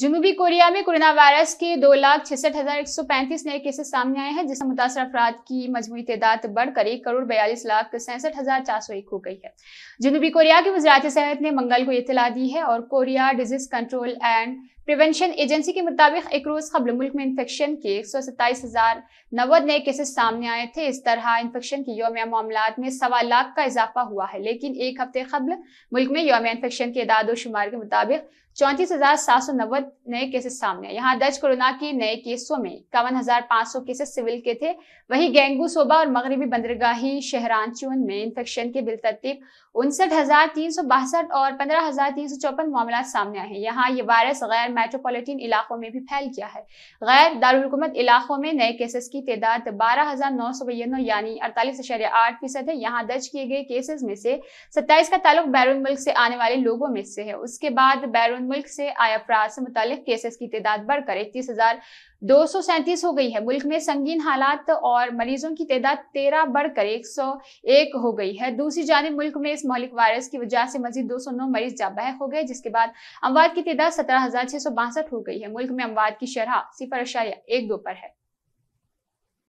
जुनूबी Korea में corona virus के दो लाख छसठ हजार एक सौ पैंतीस नए केसेस सामने आए हैं जिससे मुतासर अफराद की मजमू तदाद बढ़कर एक करोड़ बयालीस लाख सैंसठ हजार चार सौ एक हो गई है जुनूबी कोरिया के वजरात सेहत ने मंगल को इतला दी है और Korea disease control and prevention agency के मुताबिक एक रोज कबल मुल्क में इन्फेक्शन के एक सौ सत्ताईस हजार नब्बे नए केसेस सामने आए थे इस तरह इन्फेक्शन के योम मामला में सवा लाख का इजाफा हुआ है लेकिन एक हफ्ते कबल मुल्क में योम इन्फेक्शन के इदाद शुमार के मुताबिक चौंतीस हजार सात सौ नब्बे नए केसेस सामने आए यहाँ दर्ज कोरोना के नए केसों में इक्यावन हजार सौ केसेस सिविल के थे वहीं गेंगू सोबा और मगरबी बंदरगाही शहरांचून में इन्फेक्शन के तरतीब उनसठ हजार तीन सौ और पंद्रह हजार तीन सौ चौपन मामला सामने आए हैं यहाँ ये वायरस गैर मेट्रोपॉलिटन इलाकों में भी फैल गया है गैर दारकूमत इलाकों में नए केसेस की तादाद बारह हजार नौ सौ यानी अड़तालीस आठ फीसद है यहाँ दर्ज किए गए केसेस में से सत्ताईस का ताल्लुक बैरून मुल्क से आने वाले लोगों में से है उसके बाद बैरून मुल्क से आए अफराद से मुतल केसेस की तदाद बढ़कर इकतीस हजार दो सौ सैंतीस हो गई है मुल्क में संगीन हालात और मरीजों की तादाद तेरह बढ़कर एक सौ एक हो गई है दूसरी जानब मुल्क में इस मौलिक वायरस की वजह से मजीद दो सौ नौ मरीज जाबह हो गए जिसके बाद अमवाद की तदाद सत्रह हजार छह सौ बासठ हो गई है मुल्क में अमवाद की शरह सिफर अशारिया एक दो पर है